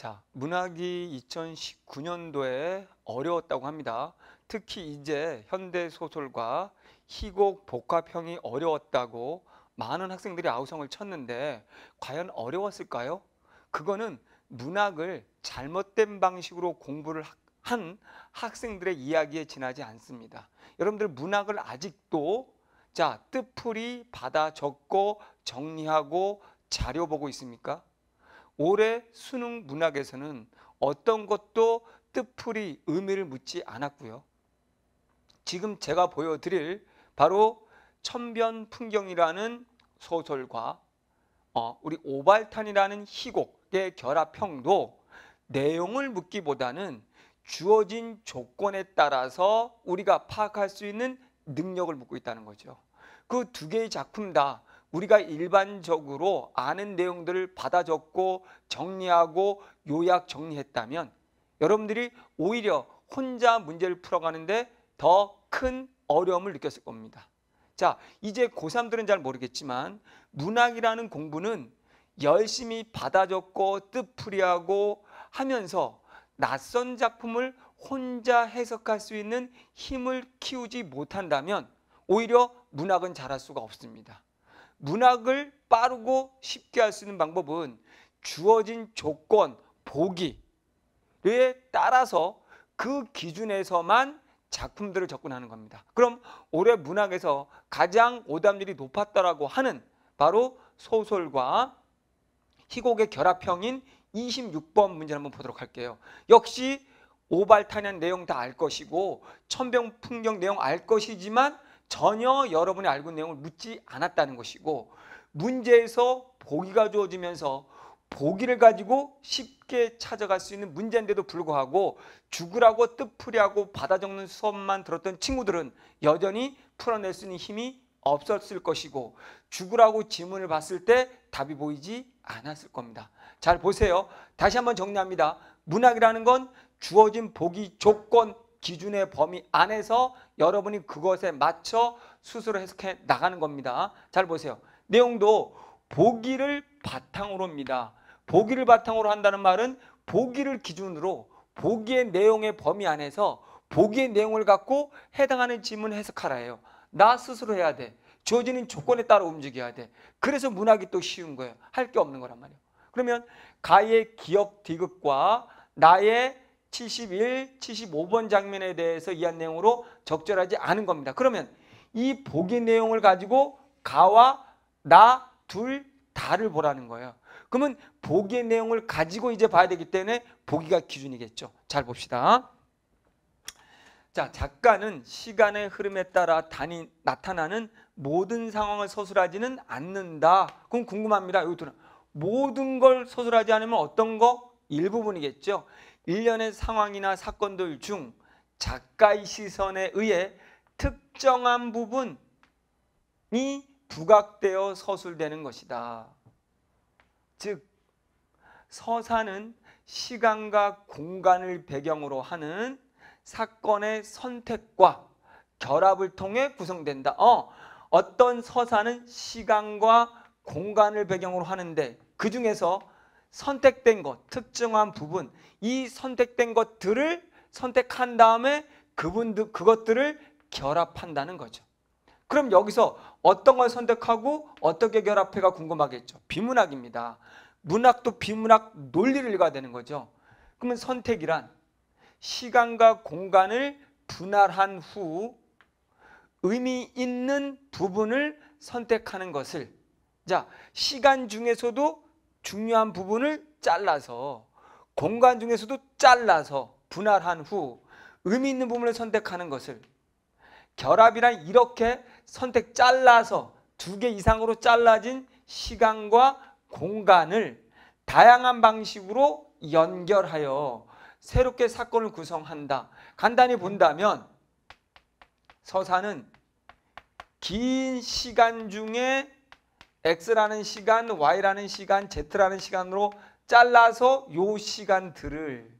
자, 문학이 2019년도에 어려웠다고 합니다. 특히 이제 현대 소설과 희곡 복합형이 어려웠다고 많은 학생들이 아우성을 쳤는데 과연 어려웠을까요? 그거는 문학을 잘못된 방식으로 공부를 한 학생들의 이야기에 지나지 않습니다. 여러분들 문학을 아직도 자, 뜻풀이 받아 적고 정리하고 자료 보고 있습니까? 올해 수능 문학에서는 어떤 것도 뜻풀이 의미를 묻지 않았고요. 지금 제가 보여드릴 바로 천변풍경이라는 소설과 어, 우리 오발탄이라는 희곡의 결합형도 내용을 묻기보다는 주어진 조건에 따라서 우리가 파악할 수 있는 능력을 묻고 있다는 거죠. 그 두 개의 작품 다 우리가 일반적으로 아는 내용들을 받아 적고 정리하고 요약 정리했다면 여러분들이 오히려 혼자 문제를 풀어가는데 더 큰 어려움을 느꼈을 겁니다. 자, 이제 고3들은 잘 모르겠지만 문학이라는 공부는 열심히 받아 적고 뜻풀이하고 하면서 낯선 작품을 혼자 해석할 수 있는 힘을 키우지 못한다면 오히려 문학은 잘 할 수가 없습니다. 문학을 빠르고 쉽게 할 수 있는 방법은 주어진 조건, 보기에 따라서 그 기준에서만 작품들을 접근하는 겁니다. 그럼 올해 문학에서 가장 오답률이 높았다라고 하는 바로 소설과 희곡의 결합형인 26번 문제를 한번 보도록 할게요. 역시 오발탄한 내용 다 알 것이고 천병풍경 내용 알 것이지만 전혀 여러분이 알고 있는 내용을 묻지 않았다는 것이고 문제에서 보기가 주어지면서 보기를 가지고 쉽게 찾아갈 수 있는 문제인데도 불구하고 죽으라고 뜻풀이하고 받아 적는 수업만 들었던 친구들은 여전히 풀어낼 수 있는 힘이 없었을 것이고 죽으라고 지문을 봤을 때 답이 보이지 않았을 겁니다. 잘 보세요. 다시 한번 정리합니다. 문학이라는 건 주어진 보기 조건 기준의 범위 안에서 여러분이 그것에 맞춰 스스로 해석해 나가는 겁니다. 잘 보세요. 내용도 보기를 바탕으로입니다. 보기를 바탕으로 한다는 말은 보기를 기준으로 보기의 내용의 범위 안에서 보기의 내용을 갖고 해당하는 질문 해석하라해요나 스스로 해야 돼. 주어지는 조건에 따라 움직여야 돼. 그래서 문학이 또 쉬운 거예요. 할 게 없는 거란 말이에요. 그러면 가의 기억 디귿과 나의 71, 75번 장면에 대해서 이한 내용으로 적절하지 않은 겁니다. 그러면 이 보기 내용을 가지고 가와 나, 둘, 다를 보라는 거예요. 그러면 복의 내용을 가지고 이제 봐야 되기 때문에 보기가 기준이겠죠. 잘 봅시다. 자, 작가는 시간의 흐름에 따라 단이 나타나는 모든 상황을 서술하지는 않는다. 그럼 궁금합니다. 이기 들어 모든 걸 서술하지 않으면 어떤 거? 일부분이겠죠. 일련의 상황이나 사건들 중 작가의 시선에 의해 특정한 부분이 부각되어 서술되는 것이다. 즉 서사는 시간과 공간을 배경으로 하는 사건의 선택과 결합을 통해 구성된다. 어, 어떤 서사는 시간과 공간을 배경으로 하는데 그 중에서 선택된 것, 특정한 부분, 이 선택된 것들을 선택한 다음에 그분들 그것들을 결합한다는 거죠. 그럼 여기서 어떤 걸 선택하고 어떻게 결합해가 궁금하겠죠. 비문학입니다. 문학도 비문학 논리를 읽어야 되는 거죠. 그러면 선택이란 시간과 공간을 분할한 후 의미 있는 부분을 선택하는 것을 자 시간 중에서도 중요한 부분을 잘라서 공간 중에서도 잘라서 분할한 후 의미 있는 부분을 선택하는 것을 결합이란 이렇게 선택 잘라서 두 개 이상으로 잘라진 시간과 공간을 다양한 방식으로 연결하여 새롭게 사건을 구성한다. 간단히 본다면 서사는 긴 시간 중에 x라는 시간, y라는 시간, z라는 시간으로 잘라서 요 시간들을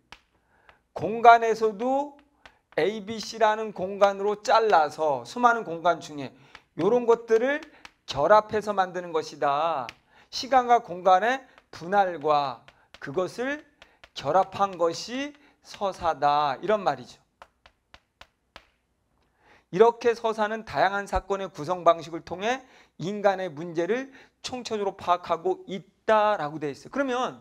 공간에서도 ABC라는 공간으로 잘라서 수많은 공간 중에 요런 것들을 결합해서 만드는 것이다. 시간과 공간의 분할과 그것을 결합한 것이 서사다. 이런 말이죠. 이렇게 서사는 다양한 사건의 구성 방식을 통해 인간의 문제를 총체적으로 파악하고 있다라고 되어 있어요. 그러면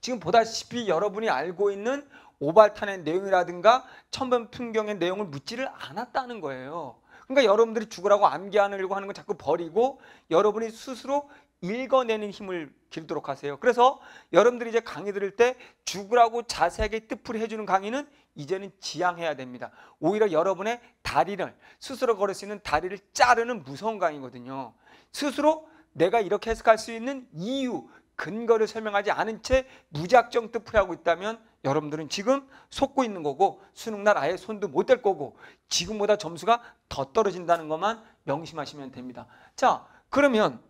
지금 보다시피 여러분이 알고 있는 오발탄의 내용이라든가 천변 풍경의 내용을 묻지를 않았다는 거예요. 그러니까 여러분들이 죽으라고 암기하려고 하는 건 자꾸 버리고 여러분이 스스로 읽어내는 힘을 기르도록 하세요. 그래서 여러분들이 이제 강의 들을 때 죽으라고 자세하게 뜻풀이 해주는 강의는 이제는 지양해야 됩니다. 오히려 여러분의 다리를 스스로 걸을 수 있는 다리를 자르는 무서운 강의거든요. 스스로 내가 이렇게 해석할 수 있는 이유, 근거를 설명하지 않은 채 무작정 뜻풀이하고 있다면 여러분들은 지금 속고 있는 거고 수능날 아예 손도 못 댈 거고 지금보다 점수가 더 떨어진다는 것만 명심하시면 됩니다. 자, 그러면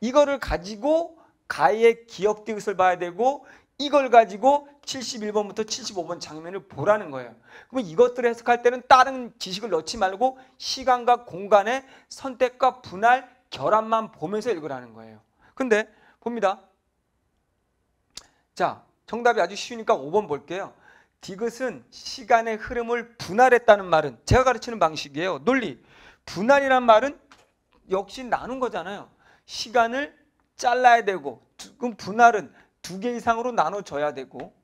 이거를 가지고 가의 기억 디귿을 봐야 되고 이걸 가지고 71번부터 75번 장면을 보라는 거예요. 그럼 이것들을 해석할 때는 다른 지식을 넣지 말고 시간과 공간의 선택과 분할, 결합만 보면서 읽으라는 거예요. 근데 봅니다. 자, 정답이 아주 쉬우니까 5번 볼게요. 디귿은 시간의 흐름을 분할했다는 말은 제가 가르치는 방식이에요. 논리. 분할이란 말은 역시 나눈 거잖아요. 시간을 잘라야 되고 그럼 분할은 두 개 이상으로 나눠줘야 되고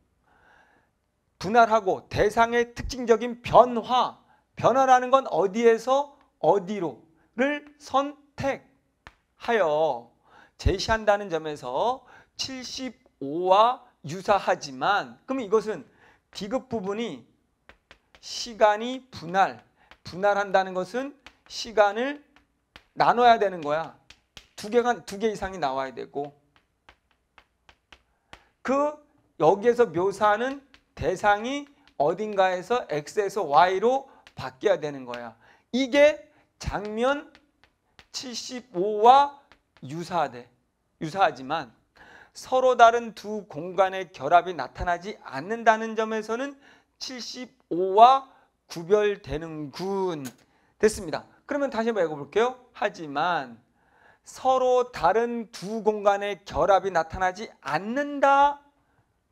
분할하고 대상의 특징적인 변화 변화라는 건 어디에서 어디로를 선택하여 제시한다는 점에서 75와 유사하지만 그럼 이것은 비급 부분이 시간이 분할 분할한다는 것은 시간을 나눠야 되는 거야. 두 개가 두개 이상이 나와야 되고 그 여기에서 묘사하는 대상이 어딘가에서 x에서 y로 바뀌어야 되는 거야. 이게 장면 75와 유사하대. 유사하지만 서로 다른 두 공간의 결합이 나타나지 않는다는 점에서는 75와 구별되는군. 됐습니다. 그러면 다시 한번 읽어볼게요. 하지만 서로 다른 두 공간의 결합이 나타나지 않는다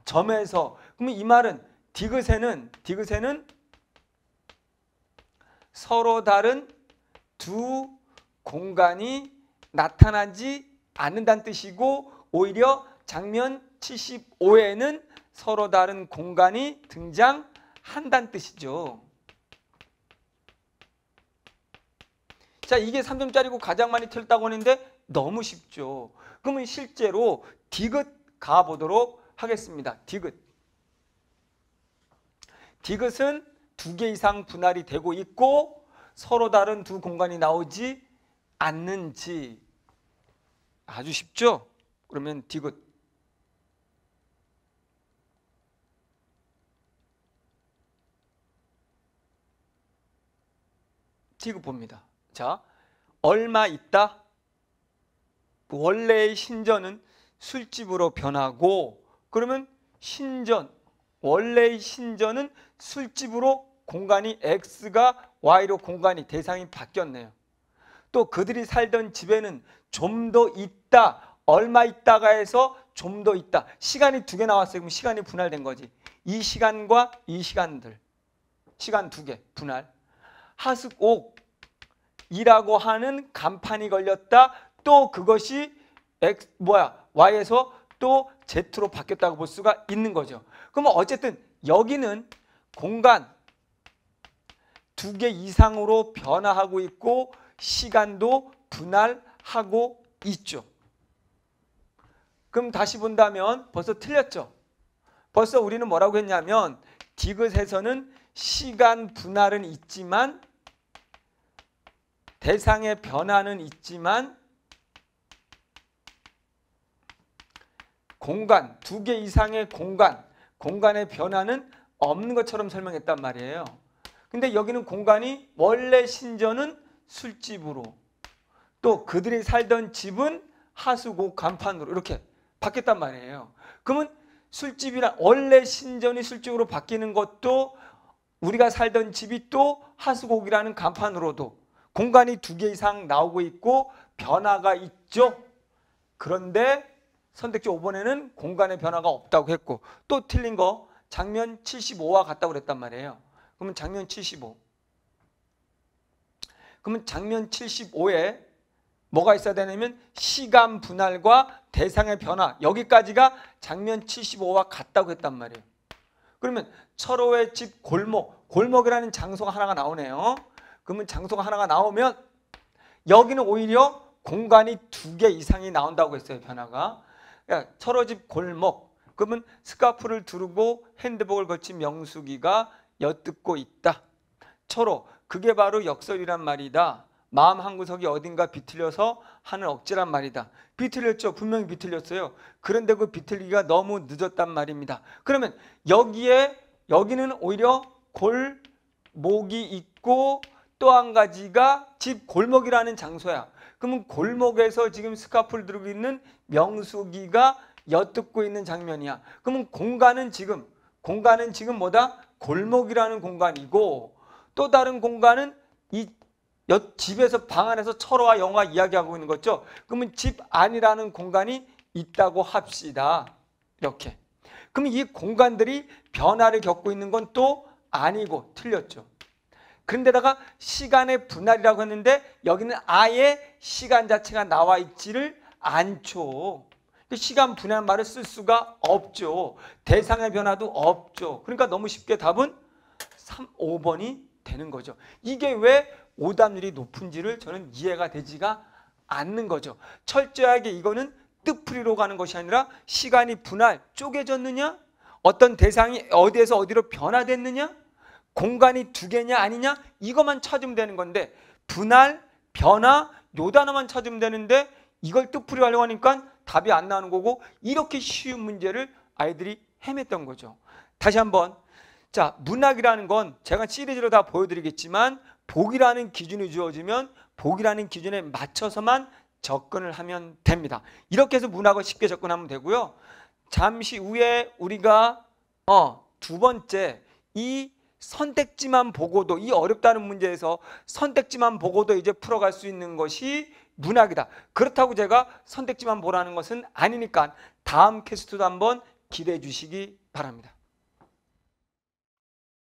점에서 그러면 이 말은 디귿에는 디귿에는 서로 다른 두 공간이 나타나지 않는다는 뜻이고 오히려 장면 75에는 서로 다른 공간이 등장한다는 뜻이죠. 자 이게 3점짜리고 가장 많이 틀렸다고 하는데 너무 쉽죠. 그러면 실제로 디귿 가보도록 하겠습니다. 디귿. 디귿은 두 개 이상 분할이 되고 있고 서로 다른 두 공간이 나오지 않는지 아주 쉽죠? 그러면 디귿. 디귿 봅니다. 자, 얼마 있다? 그 원래의 신전은 술집으로 변하고 그러면 신전, 원래의 신전은 술집으로 공간이 X가 Y로 공간이 대상이 바뀌었네요. 또 그들이 살던 집에는 좀 더 있다, 얼마 있다가 해서 좀 더 있다. 시간이 두 개 나왔어요. 그럼 시간이 분할된 거지. 이 시간과 이 시간들. 시간 두 개, 분할. 하숙 옥, 이라고 하는 간판이 걸렸다. 또 그것이 X, 뭐야 Y에서 또 Z로 바뀌었다고 볼 수가 있는 거죠. 그러면 어쨌든 여기는 공간 두 개 이상으로 변화하고 있고 시간도 분할하고 있죠. 그럼 다시 본다면 벌써 틀렸죠. 벌써 우리는 뭐라고 했냐면 디귿에서는 시간 분할은 있지만 대상의 변화는 있지만 공간, 두 개 이상의 공간, 공간의 변화는 없는 것처럼 설명했단 말이에요. 근데 여기는 공간이 원래 신전은 술집으로 또 그들이 살던 집은 하수구 간판으로 이렇게 바뀌었단 말이에요. 그러면 술집이란 원래 신전이 술집으로 바뀌는 것도 우리가 살던 집이 또 하수곡이라는 간판으로도 공간이 두 개 이상 나오고 있고 변화가 있죠. 그런데 선택지 5번에는 공간의 변화가 없다고 했고 또 틀린 거 장면 75와 같다고 그랬단 말이에요. 그러면 장면 75. 그러면 장면 75에 뭐가 있어야 되냐면 시간 분할과 대상의 변화 여기까지가 장면 75와 같다고 했단 말이에요. 그러면 철호의 집 골목, 골목이라는 장소가 하나가 나오네요. 그러면 장소가 하나가 나오면 여기는 오히려 공간이 두 개 이상이 나온다고 했어요. 변화가. 그러니까 철어집 골목. 그러면 스카프를 두르고 핸드복을 걸친 명숙이가 엿듣고 있다. 철어. 그게 바로 역설이란 말이다. 마음 한 구석이 어딘가 비틀려서 하는 억지란 말이다. 비틀렸죠. 분명히 비틀렸어요. 그런데 그 비틀기가 너무 늦었단 말입니다. 그러면 여기에 여기는 오히려 골목이 있고 또한 가지가 집 골목이라는 장소야. 그러면 골목에서 지금 스카프를 들고 있는 명숙이가 엿듣고 있는 장면이야. 그러면 공간은 지금 공간은 지금 뭐다? 골목이라는 공간이고 또 다른 공간은 이 집에서 방 안에서 철화 와 영화 이야기하고 있는 거죠. 그러면 집 안이라는 공간이 있다고 합시다. 이렇게. 그럼 이 공간들이 변화를 겪고 있는 건 또 아니고 틀렸죠. 그런데다가 시간의 분할이라고 했는데 여기는 아예 시간 자체가 나와 있지를 않죠. 그 시간 분할 말을 쓸 수가 없죠. 대상의 변화도 없죠. 그러니까 너무 쉽게 답은 3, 5번이 되는 거죠. 이게 왜 오답률이 높은지를 저는 이해가 되지가 않는 거죠. 철저하게 이거는 뜻풀이로 가는 것이 아니라 시간이 분할 쪼개졌느냐? 어떤 대상이 어디에서 어디로 변화됐느냐? 공간이 두 개냐 아니냐 이것만 찾으면 되는 건데 분할, 변화 요 단어만 찾으면 되는데 이걸 뜻풀이 하려고 하니까 답이 안 나오는 거고 이렇게 쉬운 문제를 아이들이 헤맸던 거죠. 다시 한번 자 문학이라는 건 제가 시리즈로 다 보여드리겠지만 복이라는 기준이 주어지면 복이라는 기준에 맞춰서만 접근을 하면 됩니다. 이렇게 해서 문학을 쉽게 접근하면 되고요. 잠시 후에 우리가 어, 두 번째 이 선택지만 보고도 이 어렵다는 문제에서 선택지만 보고도 이제 풀어갈 수 있는 것이 문학이다. 그렇다고 제가 선택지만 보라는 것은 아니니까 다음 캐스트도 한번 기대해 주시기 바랍니다.